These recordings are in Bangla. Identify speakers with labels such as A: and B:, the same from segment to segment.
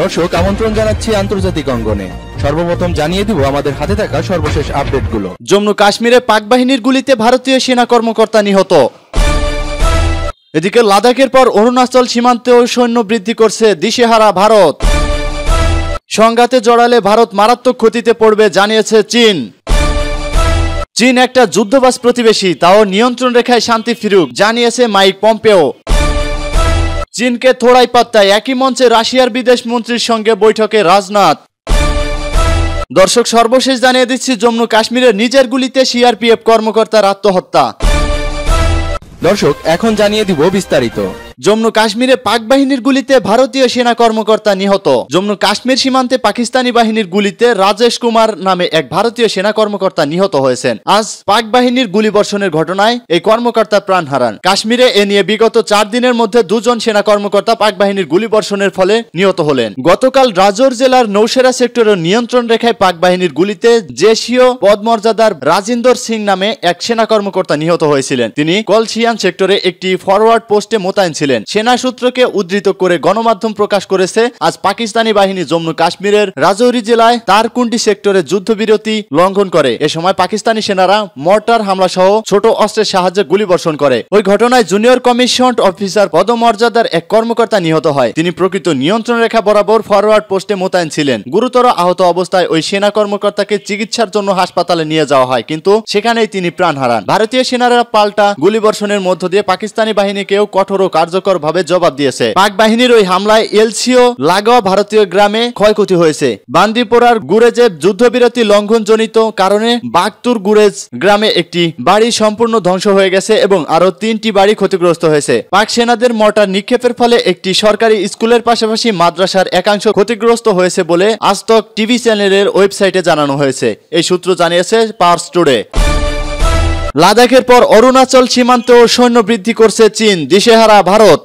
A: দর্শক আমন্ত্রণ জানাচ্ছি আন্তর্জাতিক অঙ্গনে সর্বপ্রথম জানিয়ে দিব আমাদের হাতে থাকা সর্বশেষ আপডেটগুলো জম্মু কাশ্মীরে পাক বাহিনীর গুলিতে ভারতীয় সেনা কর্মকর্তা নিহত এদিকে লাদাখের পর অরুণাচল সীমান্তেও সৈন্য বৃদ্ধি করছে দিশেহারা ভারত সংঘাতে জড়ালে ভারত মারাত্মক ক্ষতিতে পড়বে জানিয়েছে চীন চীন একটা যুদ্ধবাস প্রতিবেশী তাও নিয়ন্ত্রণ রেখায় শান্তি ফিরুক জানিয়েছে মাইক পম্পেও চীনকে থোড়াই পাত্তায় একই মঞ্চে রাশিয়ার বিদেশ মন্ত্রীর সঙ্গে বৈঠকে রাজনাথ দর্শক সর্বশেষ জানিয়ে দিচ্ছি জম্মু কাশ্মীরের নিজের গুলিতে সিআরপিএফ কর্মকর্তার আত্মহত্যা দর্শক এখন জানিয়ে দিব বিস্তারিত জম্মু কাশ্মীরে পাক বাহিনীর গুলিতে ভারতীয় সেনা কর্মকর্তা নিহত জম্মু কাশ্মীর সীমান্তে পাকিস্তানি বাহিনীর গুলিতে রাজেশ কুমার নামে এক ভারতীয় সেনা কর্মকর্তা নিহত হয়েছেন আজ পাক বাহিনীর গুলিবর্ষণের ঘটনায় এই কর্মকর্তা প্রাণ হারান কাশ্মীরে এ নিয়ে বিগত চার দিনের মধ্যে দুজন সেনা কর্মকর্তা পাক বাহিনীর গুলিবর্ষণের ফলে নিহত হলেন গতকাল রাজোর জেলার নৌসেরা সেক্টরের নিয়ন্ত্রণ রেখায় পাক বাহিনীর গুলিতে জেসিও পদমর্যাদার রাজিন্দর সিং নামে এক সেনা কর্মকর্তা নিহত হয়েছিলেন তিনি কলসিয়ান সেক্টরে একটি ফরওয়ার্ড পোস্টে মোতায়েন করেছিলেন সেনা সূত্রকে উদ্ধৃত করে গণমাধ্যম প্রকাশ করেছে আজ পাকিস্তানি বাহিনী জম্মু কাশ্মীরের রাজৌরি জেলায় তারকুন্ডি সেক্টরে যুদ্ধবিরতি লঙ্ঘন করে এ সময় পাকিস্তানি সেনারা মর্টার হামলা সহ ছোট অস্ত্রের সাহায্যে গুলি বর্ষণ করে ওই ঘটনায় জুনিয়র কমিশন অফিসার পদমর্যাদার এক কর্মকর্তা নিহত হয় তিনি প্রকৃত নিয়ন্ত্রণ রেখা বরাবর ফরওয়ার্ড পোস্টে মোতায়েন ছিলেন গুরুতর আহত অবস্থায় ওই সেনা কর্মকর্তাকে চিকিৎসার জন্য হাসপাতালে নিয়ে যাওয়া হয় কিন্তু সেখানেই তিনি প্রাণ হারান ভারতীয় সেনারা পাল্টা গুলিবর্ষণের মধ্য দিয়ে পাকিস্তানি বাহিনীকেও কঠোর কার্য কার্যকর ভাবে জবাব দিয়েছে পাক বাহিনীর ওই হামলায় এলসিও লাগোয়া ভারতীয় গ্রামে ক্ষয়ক্ষতি হয়েছে বান্দিপোরার গুরেজের যুদ্ধবিরতি লঙ্ঘন জনিত কারণে বাগতুর গুরেজ গ্রামে একটি বাড়ি সম্পূর্ণ ধ্বংস হয়ে গেছে এবং আরো তিনটি বাড়ি ক্ষতিগ্রস্ত হয়েছে পাক সেনাদের মর্টার নিক্ষেপের ফলে একটি সরকারি স্কুলের পাশাপাশি মাদ্রাসার একাংশ ক্ষতিগ্রস্ত হয়েছে বলে আজতক টিভি চ্যানেলের ওয়েবসাইটে জানানো হয়েছে এই সূত্র জানিয়েছে পার্স টুডে লাদাখের পর অরুণাচল সীমান্তেও সৈন্য বৃদ্ধি করছে চীন দিশেহারা ভারত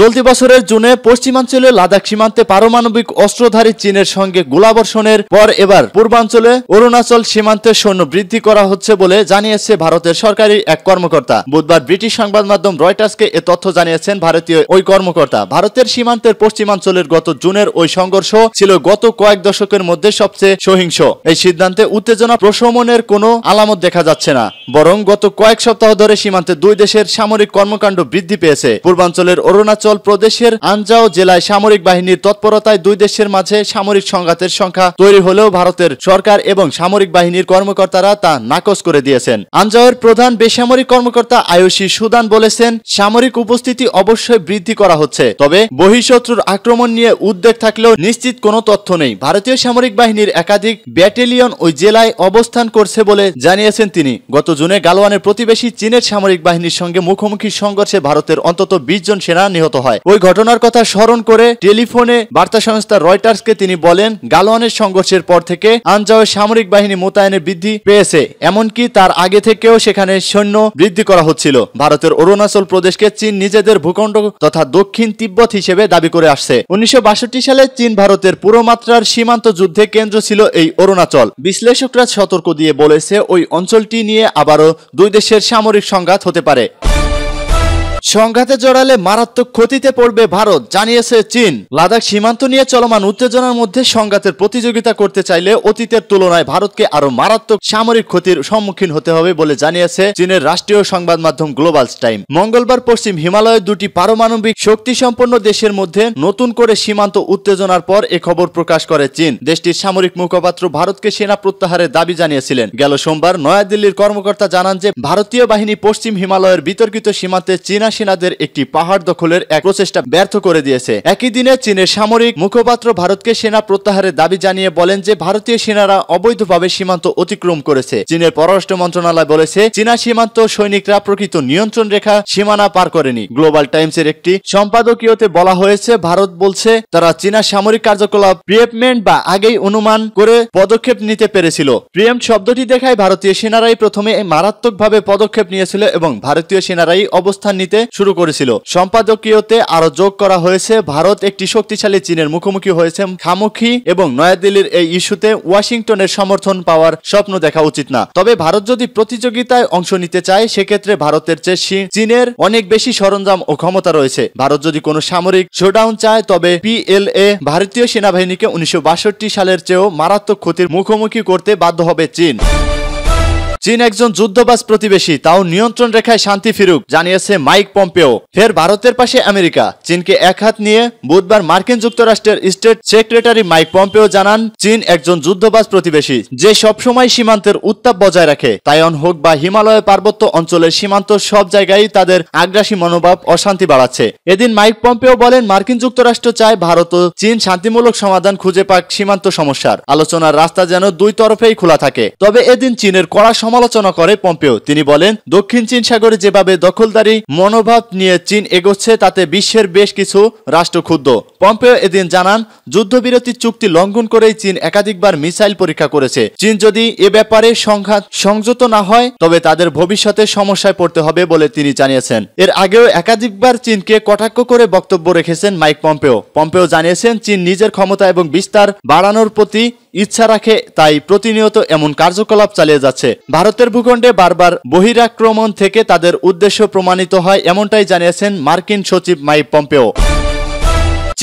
A: চলতি বছরের জুনে পশ্চিমাঞ্চলে লাদাখ সীমান্তে পারমাণবিক অস্ত্রধারী চীনের সঙ্গে গোলাবর্ষণের পর এবার পূর্বাঞ্চলে অরুণাচল সীমান্তে সৈন্য বৃদ্ধি করা হচ্ছে বলে জানিয়েছে ভারতের সরকারি এক কর্মকর্তা বুধবার ব্রিটিশ সংবাদ মাধ্যম রয়টার্সকে এ তথ্য জানিয়েছেন ভারতীয় ওই কর্মকর্তা ভারতের সীমান্তের পশ্চিমাঞ্চলের গত জুনের ওই সংঘর্ষ ছিল গত কয়েক দশকের মধ্যে সবচেয়ে সহিংস এই সিদ্ধান্তে উত্তেজনা প্রশমনের কোনো আলামত দেখা যাচ্ছে না বরং গত কয়েক সপ্তাহ ধরে সীমান্তে দুই দেশের সামরিক কর্মকাণ্ড বৃদ্ধি পেয়েছে পূর্বাঞ্চলের অরুণাচল অরুণাচল প্রদেশের আঞ্জাও জেলায় সামরিক বাহিনীর তৎপরতায় দুই দেশের মাঝে সামরিক সংঘাতের সংখ্যা তৈরি হলেও ভারতের সরকার এবং সামরিক বাহিনীর কর্মকর্তারা তা নাকচ করে দিয়েছেন আঞ্জাওয়ের প্রধান বেসামরিক কর্মকর্তা আয়ুষী সুদান বলেছেন সামরিক উপস্থিতি অবশ্যই বৃদ্ধি করা হচ্ছে তবে বহিঃশত্রুর আক্রমণ নিয়ে উদ্বেগ থাকলেও নিশ্চিত কোনো তথ্য নেই ভারতীয় সামরিক বাহিনীর একাধিক ব্যাটেলিয়ন ওই জেলায় অবস্থান করছে বলে জানিয়েছেন তিনি গত জুনে গালওয়ানের প্রতিবেশী চীনের সামরিক বাহিনীর সঙ্গে মুখোমুখি সংঘর্ষে ভারতের অন্তত বিশ জন সেনা নিহত আহত হয় ওই ঘটনার কথা স্মরণ করে টেলিফোনে বার্তা সংস্থা রয়টার্সকে তিনি বলেন গালোয়ানের সংঘর্ষের পর থেকে আনজাও সামরিক বাহিনী মোতায়েনে বৃদ্ধি পেয়েছে এমনকি তার আগে থেকেও সেখানে সৈন্য বৃদ্ধি করা হচ্ছিল ভারতের অরুণাচল প্রদেশকে চীন নিজেদের ভূখণ্ড তথা দক্ষিণ তিব্বত হিসেবে দাবি করে আসছে উনিশশো সালে চীন ভারতের পুরোমাত্রার সীমান্ত যুদ্ধে কেন্দ্র ছিল এই অরুণাচল বিশ্লেষকরা সতর্ক দিয়ে বলেছে ওই অঞ্চলটি নিয়ে আবারও দুই দেশের সামরিক সংঘাত হতে পারে সংঘাতে জড়ালে মারাত্মক ক্ষতিতে পড়বে ভারত জানিয়েছে চীন লাদাখ সীমান্ত নিয়ে চলমান উত্তেজনার মধ্যে সংঘাতের প্রতিযোগিতা করতে চাইলে অতীতের তুলনায় ভারতকে আরো মারাত্মক সামরিক ক্ষতির সম্মুখীন হতে হবে বলে জানিয়েছে চীনের রাষ্ট্রীয় সংবাদ মাধ্যম গ্লোবাল টাইম মঙ্গলবার পশ্চিম হিমালয়ের দুটি পারমাণবিক শক্তি সম্পন্ন দেশের মধ্যে নতুন করে সীমান্ত উত্তেজনার পর এ খবর প্রকাশ করে চীন দেশটির সামরিক মুখপাত্র ভারতকে সেনা প্রত্যাহারের দাবি জানিয়েছিলেন গেল সোমবার নয়াদিল্লির কর্মকর্তা জানান যে ভারতীয় বাহিনী পশ্চিম হিমালয়ের বিতর্কিত সীমান্তে চীনা সেনাদের একটি পাহাড় দখলের এক প্রচেষ্টা ব্যর্থ করে দিয়েছে একই দিনে চীনের সামরিক মুখপাত্র ভারতকে সেনা প্রত্যাহারের দাবি জানিয়ে বলেন যে ভারতীয় সেনারা অবৈধভাবে সীমান্ত অতিক্রম করেছে চীনের পররাষ্ট্র মন্ত্রণালয় বলেছে চীনা সীমান্ত সৈনিকরা প্রকৃত নিয়ন্ত্রণ রেখা সীমানা পার করেনি গ্লোবাল টাইমসের একটি সম্পাদকীয়তে বলা হয়েছে ভারত বলছে তারা চীনা সামরিক কার্যকলাপ প্রিয়েপমেন্ট বা আগেই অনুমান করে পদক্ষেপ নিতে পেরেছিল প্রিয়েম শব্দটি দেখায় ভারতীয় সেনারাই প্রথমে মারাত্মকভাবে পদক্ষেপ নিয়েছিল এবং ভারতীয় সেনারাই অবস্থান নিতে শুরু করেছিল সম্পাদকীয়তে আরো যোগ করা হয়েছে ভারত একটি শক্তিশালী চীনের মুখোমুখি হয়েছে খামুখি এবং নয়াদিল্লির এই ইস্যুতে ওয়াশিংটনের সমর্থন পাওয়ার স্বপ্ন দেখা উচিত না তবে ভারত যদি প্রতিযোগিতায় অংশ নিতে চায় সেক্ষেত্রে ভারতের চেয়ে চীনের অনেক বেশি সরঞ্জাম ও ক্ষমতা রয়েছে ভারত যদি কোনো সামরিক শোডাউন চায় তবে পিএলএ ভারতীয় সেনাবাহিনীকে উনিশশো সালের চেয়েও মারাত্মক ক্ষতির মুখোমুখি করতে বাধ্য হবে চীন চীন একজন যুদ্ধবাজ প্রতিবেশী তাও নিয়ন্ত্রণ রেখায় শান্তি ফিরুক জানিয়েছে মাইক পম্পেও ফের ভারতের পাশে আমেরিকা চীনকে এক হাত নিয়ে বুধবার মার্কিন যুক্তরাষ্ট্রের স্টেট সেক্রেটারি মাইক পম্পেও জানান চীন একজন যুদ্ধবাজ প্রতিবেশী যে সবসময় সীমান্তের উত্তাপ বজায় রাখে তাইওয়ান হোক বা হিমালয় পার্বত্য অঞ্চলের সীমান্ত সব জায়গায় তাদের আগ্রাসী মনোভাব অশান্তি বাড়াচ্ছে এদিন মাইক পম্পেও বলেন মার্কিন যুক্তরাষ্ট্র চায় ভারত ও চীন শান্তিমূলক সমাধান খুঁজে পাক সীমান্ত সমস্যার আলোচনার রাস্তা যেন দুই তরফেই খোলা থাকে তবে এদিন চীনের কড়া সমালোচনা করে পম্পেও তিনি বলেন দক্ষিণ চীন সাগরে যেভাবে দখলদারি মনোভাব নিয়ে চীন এগোচ্ছে তাতে বিশ্বের বেশ কিছু রাষ্ট্র ক্ষুব্ধ পম্পেও এদিন জানান যুদ্ধবিরতি চুক্তি লঙ্ঘন করেই চীন একাধিকবার মিসাইল পরীক্ষা করেছে চীন যদি এ ব্যাপারে সংঘাত সংযত না হয় তবে তাদের ভবিষ্যতে সমস্যায় পড়তে হবে বলে তিনি জানিয়েছেন এর আগেও একাধিকবার চীনকে কটাক্ষ করে বক্তব্য রেখেছেন মাইক পম্পেও পম্পেও জানিয়েছেন চীন নিজের ক্ষমতা এবং বিস্তার বাড়ানোর প্রতি ইচ্ছা রাখে তাই প্রতিনিয়ত এমন কার্যকলাপ চালিয়ে যাচ্ছে ভারতের ভূখণ্ডে বারবার বহিরাক্রমণ থেকে তাদের উদ্দেশ্য প্রমাণিত হয় এমনটাই জানিয়েছেন মার্কিন সচিব মাইক পম্পেও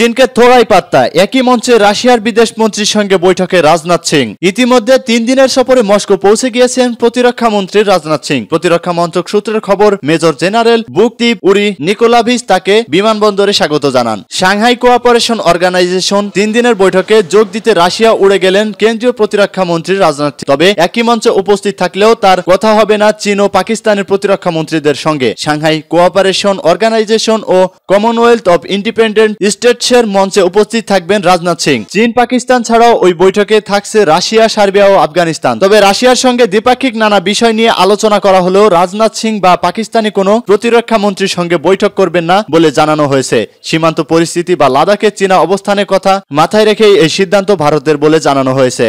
A: চীনকে থোড়াই পাত্তা একই মঞ্চে রাশিয়ার বিদেশ মন্ত্রীর সঙ্গে বৈঠকে রাজনাথ সিং ইতিমধ্যে তিন দিনের সফরে মস্কো পৌঁছে গিয়েছেন প্রতিরক্ষা মন্ত্রী রাজনাথ সিং প্রতিরক্ষা মন্ত্রক সূত্রের খবর মেজর জেনারেল বুকদীপ উরি নিকোলাভিস তাকে বিমানবন্দরে স্বাগত জানান সাংহাই কোঅপারেশন অর্গানাইজেশন তিন দিনের বৈঠকে যোগ দিতে রাশিয়া উড়ে গেলেন কেন্দ্রীয় প্রতিরক্ষা মন্ত্রী রাজনাথ সিং তবে একই মঞ্চে উপস্থিত থাকলেও তার কথা হবে না চীন ও পাকিস্তানের প্রতিরক্ষা মন্ত্রীদের সঙ্গে সাংহাই কোঅপারেশন অর্গানাইজেশন ও কমনওয়েলথ অব ইন্ডিপেন্ডেন্ট স্টেট বিশ্বের মঞ্চে উপস্থিত থাকবেন রাজনাথ সিং চীন পাকিস্তান ছাড়াও ওই বৈঠকে থাকছে রাশিয়া সার্বিয়া ও আফগানিস্তান তবে রাশিয়ার সঙ্গে দ্বিপাক্ষিক নানা বিষয় নিয়ে আলোচনা করা হলেও রাজনাথ সিং বা পাকিস্তানি কোনো প্রতিরক্ষা মন্ত্রীর সঙ্গে বৈঠক করবেন না বলে জানানো হয়েছে সীমান্ত পরিস্থিতি বা লাদাখের চীনা অবস্থানের কথা মাথায় রেখেই এই সিদ্ধান্ত ভারতের বলে জানানো হয়েছে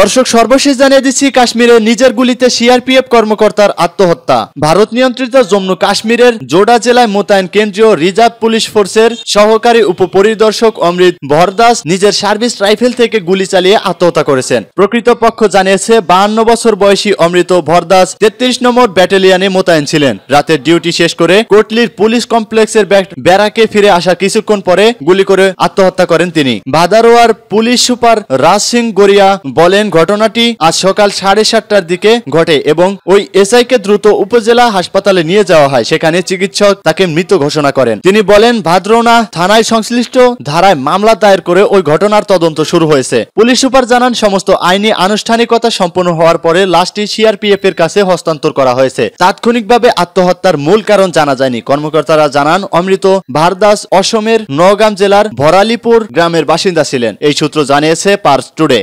A: দর্শক সর্বশেষ জানিয়ে দিচ্ছি কাশ্মীরে নিজের গুলিতে সিআরপিএফ কর্মকর্তার আত্মহত্যা ভারত নিয়ন্ত্রিত জম্মু কাশ্মীরের জোডা জেলায় মোতায়েন কেন্দ্রীয় রিজার্ভ পুলিশ ফোর্সের সহকারী উপপরিদর্শক অমৃত ভরদাস নিজের সার্ভিস রাইফেল থেকে গুলি চালিয়ে আত্মহত্যা করেছেন প্রকৃত পক্ষ জানিয়েছে বাহান্ন বছর বয়সী অমৃত ভরদাস তেত্রিশ নম্বর ব্যাটালিয়ানে মোতায়েন ছিলেন রাতের ডিউটি শেষ করে কোটলির পুলিশ কমপ্লেক্সের ব্যারাকে ফিরে আসার কিছুক্ষণ পরে গুলি করে আত্মহত্যা করেন তিনি ভাদারোয়ার পুলিশ সুপার রাজ সিং গড়িয়া বলে বলেন ঘটনাটি আজ সকাল সাড়ে সাতটার দিকে ঘটে এবং ওই এসআইকে দ্রুত উপজেলা হাসপাতালে নিয়ে যাওয়া হয় সেখানে চিকিৎসক তাকে মৃত ঘোষণা করেন তিনি বলেন ভাদ্রনা থানায় সংশ্লিষ্ট ধারায় মামলা দায়ের করে ওই ঘটনার তদন্ত শুরু হয়েছে পুলিশ সুপার জানান সমস্ত আইনি আনুষ্ঠানিকতা সম্পন্ন হওয়ার পরে লাশটি সিআরপিএফ এর কাছে হস্তান্তর করা হয়েছে তাৎক্ষণিকভাবে আত্মহত্যার মূল কারণ জানা যায়নি কর্মকর্তারা জানান অমৃত ভারদাস অসমের নগাম জেলার ভরালিপুর গ্রামের বাসিন্দা ছিলেন এই সূত্র জানিয়েছে পার্স টুডে